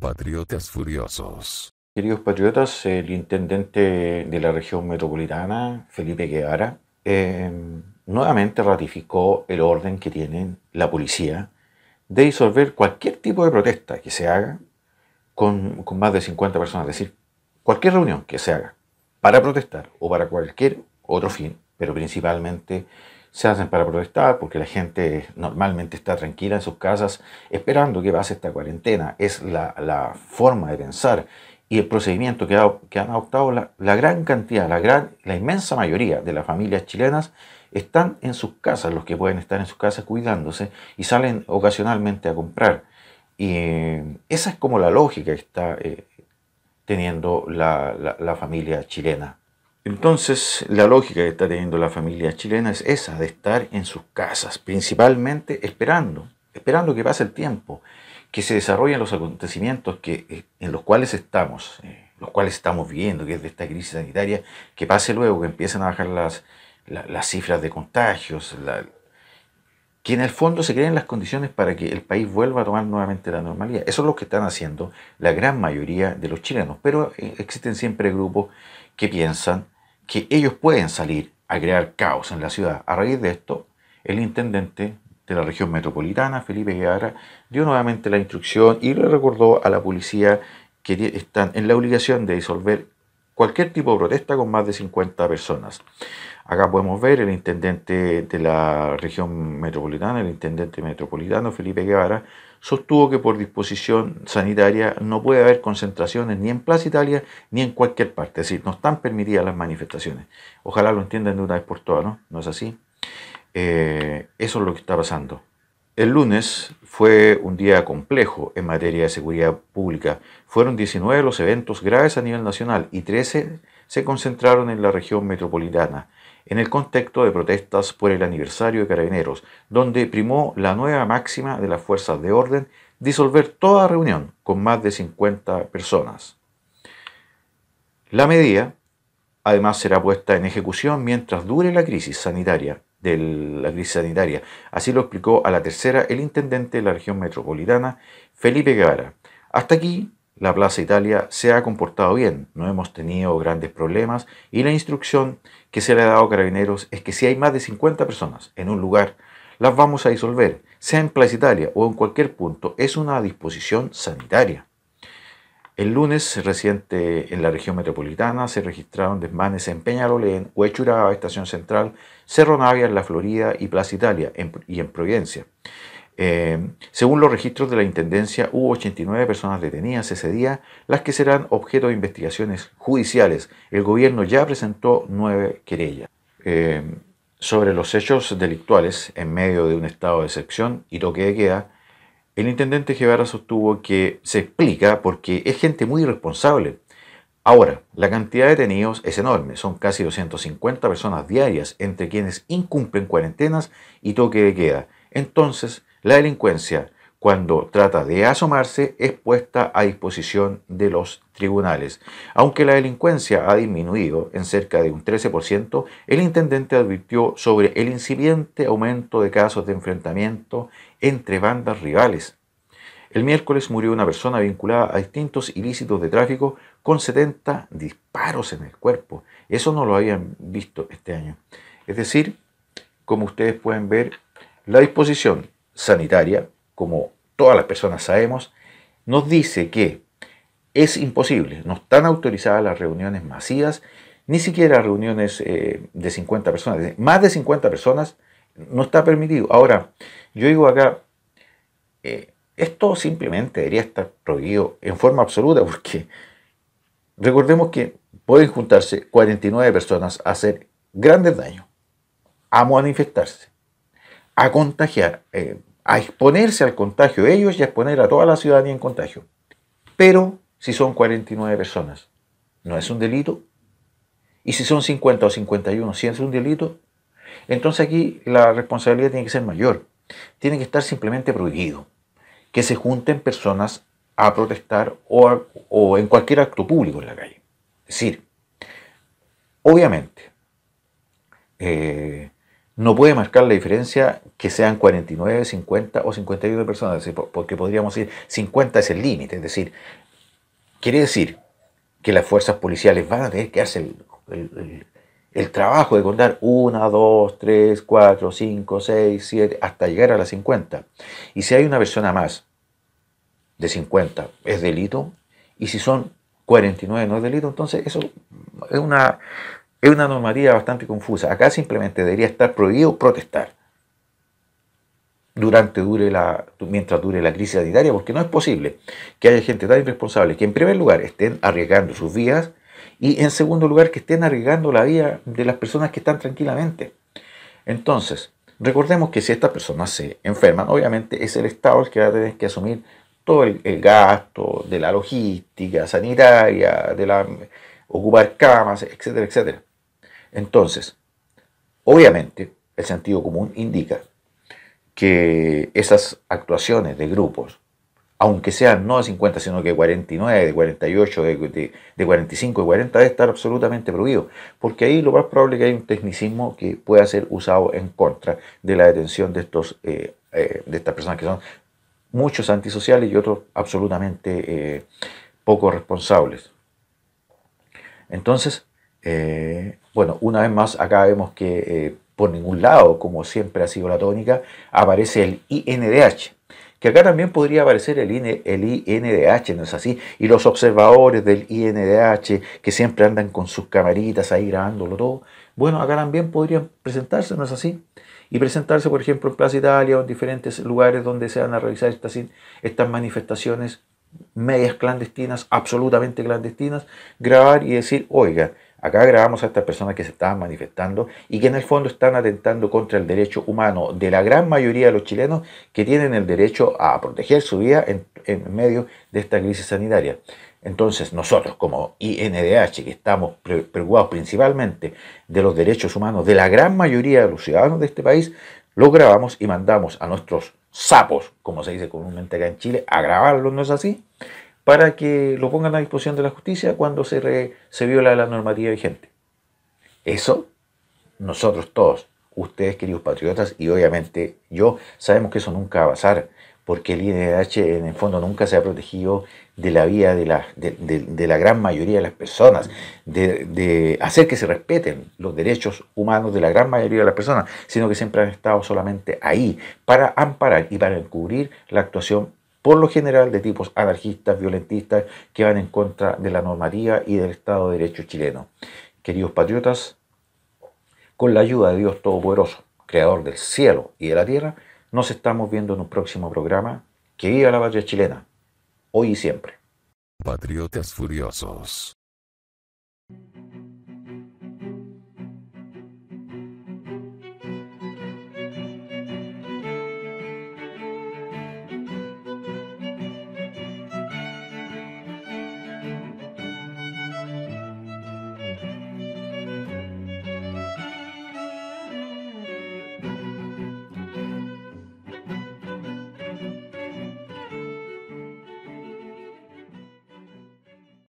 Patriotas furiosos. Queridos patriotas, el intendente de la región metropolitana, Felipe Guevara, em, nuevamente ratificó el orden que tiene la policía de disolver cualquier tipo de protesta que se haga con, con más de 50 personas, es decir, cualquier reunión que se haga para protestar o para cualquier otro fin, pero principalmente se hacen para protestar porque la gente normalmente está tranquila en sus casas esperando que pase esta cuarentena. Es la, la forma de pensar y el procedimiento que, que han adoptado la, gran cantidad, la, gran, la inmensa mayoría de las familias chilenas están en sus casas, los que pueden estar en sus casas cuidándose y salen ocasionalmente a comprar. Y eh, esa es como la lógica que está eh, teniendo la, la familia chilena. Entonces, la lógica que está teniendo la familia chilena es esa, de estar en sus casas, principalmente esperando, esperando que pase el tiempo, que se desarrollen los acontecimientos que, eh, en los cuales estamos, eh, los cuales estamos viendo, que es de esta crisis sanitaria, que pase luego, que empiecen a bajar las, cifras de contagios, que en el fondo se creen las condiciones para que el país vuelva a tomar nuevamente la normalidad. Eso es lo que están haciendo la gran mayoría de los chilenos, pero eh, existen siempre grupos que piensan que ellos pueden salir a crear caos en la ciudad. A raíz de esto, el intendente de la región metropolitana, Felipe Guevara, dio nuevamente la instrucción y le recordó a la policía que están en la obligación de disolver cualquier tipo de protesta con más de 50 personas. Acá podemos ver el intendente de la región metropolitana, el intendente metropolitano Felipe Guevara, sostuvo que por disposición sanitaria no puede haber concentraciones ni en Plaza Italia ni en cualquier parte. Es decir, no están permitidas las manifestaciones. Ojalá lo entiendan de una vez por todas, ¿no? ¿No es así? Eh, eso es lo que está pasando. El lunes fue un día complejo en materia de seguridad pública. Fueron 19 los eventos graves a nivel nacional y 13 se concentraron en la región metropolitana en el contexto de protestas por el aniversario de Carabineros, donde primó la nueva máxima de las fuerzas de orden disolver toda reunión con más de 50 personas. La medida, además, será puesta en ejecución mientras dure la crisis sanitaria. la crisis sanitaria. Así lo explicó a la tercera el intendente de la región metropolitana, Felipe Guevara. Hasta aquí la Plaza Italia se ha comportado bien, no hemos tenido grandes problemas y la instrucción que se le ha dado a carabineros es que si hay más de 50 personas en un lugar, las vamos a disolver, sea en Plaza Italia o en cualquier punto, es una disposición sanitaria. El lunes reciente en la región metropolitana se registraron desmanes en Peñalolén, Huechuraba, Estación Central, Cerro Navia la Florida y Plaza Italia y en Providencia. Eh, según los registros de la Intendencia, hubo 89 personas detenidas ese día, las que serán objeto de investigaciones judiciales. El gobierno ya presentó nueve querellas. Eh, sobre los hechos delictuales en medio de un estado de excepción y toque de queda, el intendente Guevara sostuvo que se explica porque es gente muy irresponsable. Ahora, la cantidad de detenidos es enorme, son casi 250 personas diarias entre quienes incumplen cuarentenas y toque de queda. Entonces, la delincuencia, cuando trata de asomarse, es puesta a disposición de los tribunales. Aunque la delincuencia ha disminuido en cerca de un 13%, el intendente advirtió sobre el incipiente aumento de casos de enfrentamiento entre bandas rivales. El miércoles murió una persona vinculada a distintos ilícitos de tráfico con 70 disparos en el cuerpo. Eso no lo habían visto este año. Es decir, como ustedes pueden ver, la disposición sanitaria, como todas las personas sabemos, nos dice que es imposible, no están autorizadas las reuniones masivas, ni siquiera reuniones eh, de 50 personas, más de 50 personas no está permitido. Ahora, yo digo acá, eh, esto simplemente debería estar prohibido en forma absoluta, porque recordemos que pueden juntarse 49 personas a hacer grandes daños, a manifestarse, a contagiar. Eh, a exponerse al contagio de ellos y a exponer a toda la ciudadanía en contagio. Pero si son 49 personas, ¿no es un delito? Y si son 50 o 51, ¿sí es un delito? Entonces aquí la responsabilidad tiene que ser mayor. Tiene que estar simplemente prohibido que se junten personas a protestar o, en cualquier acto público en la calle. Es decir, obviamente, eh, no puede marcar la diferencia que sean 49, 50 o 51 personas, porque podríamos decir 50 es el límite, es decir, quiere decir que las fuerzas policiales van a tener que hacer el, el trabajo de contar 1, 2, 3, 4, 5, 6, 7, hasta llegar a las 50. Y si hay una persona más de 50, es delito, y si son 49 no es delito, entonces eso es una es una normativa bastante confusa. Acá simplemente debería estar prohibido protestar durante dure la, mientras dure la crisis sanitaria, porque no es posible que haya gente tan irresponsable que en primer lugar estén arriesgando sus vidas y en segundo lugar que estén arriesgando la vida de las personas que están tranquilamente. Entonces, recordemos que si estas personas se enferman, obviamente es el Estado el que va a tener que asumir todo el, el gasto de la logística sanitaria, de la, ocupar camas, etcétera, etcétera. Entonces, obviamente, el sentido común indica que esas actuaciones de grupos, aunque sean no de 50, sino que de 49, de 48, de, 45, de 40, debe estar absolutamente prohibido. Porque ahí lo más probable es que hay un tecnicismo que pueda ser usado en contra de la detención de, estos, eh, eh, de estas personas que son muchos antisociales y otros absolutamente eh, poco responsables. Entonces, bueno, una vez más acá vemos que eh, por ningún lado, como siempre ha sido la tónica, aparece el INDH, que acá también podría aparecer el, INDH, ¿no es así? Y los observadores del INDH que siempre andan con sus camaritas ahí grabándolo todo. Bueno, acá también podrían presentarse, ¿no es así? Y presentarse, por ejemplo, en Plaza Italia o en diferentes lugares donde se van a realizar estas manifestaciones medias clandestinas, absolutamente clandestinas, grabar y decir, oiga, Acá grabamos a estas personas que se estaban manifestando y que en el fondo están atentando contra el derecho humano de la gran mayoría de los chilenos que tienen el derecho a proteger su vida en, medio de esta crisis sanitaria. Entonces nosotros como INDH, que estamos preocupados principalmente de los derechos humanos de la gran mayoría de los ciudadanos de este país, lo grabamos y mandamos a nuestros sapos, como se dice comúnmente acá en Chile, a grabarlos, ¿no es así? para que lo pongan a disposición de la justicia cuando se, se viola la normativa vigente. Eso, nosotros todos, ustedes queridos patriotas y obviamente yo, sabemos que eso nunca va a pasar, porque el INDH en el fondo nunca se ha protegido de la vida de la, de, la gran mayoría de las personas, de, de, hacer que se respeten los derechos humanos de la gran mayoría de las personas, sino que siempre han estado solamente ahí para amparar y para encubrir la actuación por lo general de tipos anarquistas, violentistas, que van en contra de la normativa y del Estado de Derecho chileno. Queridos patriotas, con la ayuda de Dios Todopoderoso, Creador del cielo y de la tierra, nos estamos viendo en un próximo programa. Que viva la patria chilena, hoy y siempre. Patriotas Furiosos.